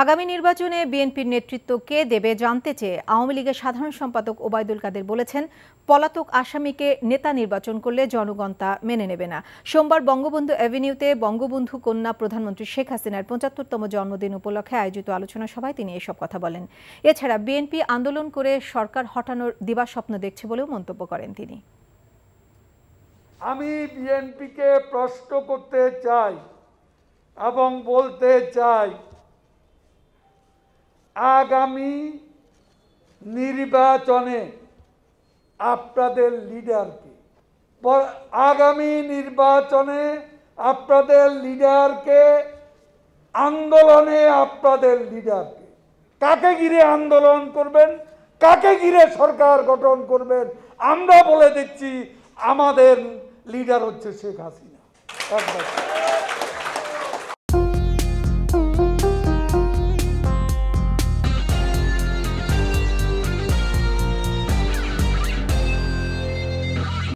আগামী নির্বাচনে বিএনপির নেতৃত্ব কে দেবে জানতে চেয়ে আওয়ামী লীগের সাধারণ সম্পাদক ওবায়দুল কাদের বলেছেন পলাতক আসামিকে নেতা নির্বাচন করলে জনগণ তা মেনে নেবে না সোমবার বঙ্গবন্ধু অ্যাভিনিউতে বঙ্গবন্ধু কন্যা প্রধানমন্ত্রী শেখ হাসিনার পঁচাত্তরতম জন্মদিন উপলক্ষে আয়োজিত আলোচনা সভায় তিনি এসব কথা বলেন এছাড়া বিএনপি আন্দোলন করে সরকার হটানোর দিবাস্বপ্ন দেখছে বলেও মন্তব্য করেন তিনি আমি বিএনপিকে প্রশ্ন করতে চাই এবং বলতে চাই আগামী নির্বাচনে আপনাদের লিডারকে আগামী নির্বাচনে আপনাদের লিডারকে আন্দোলনে আপনাদের লিডারকে কাকে ঘিরে আন্দোলন করবেন কাকে ঘিরে সরকার গঠন করবেন আমরা বলে দিচ্ছি আমাদের লিডার হচ্ছে শেখ হাসিনা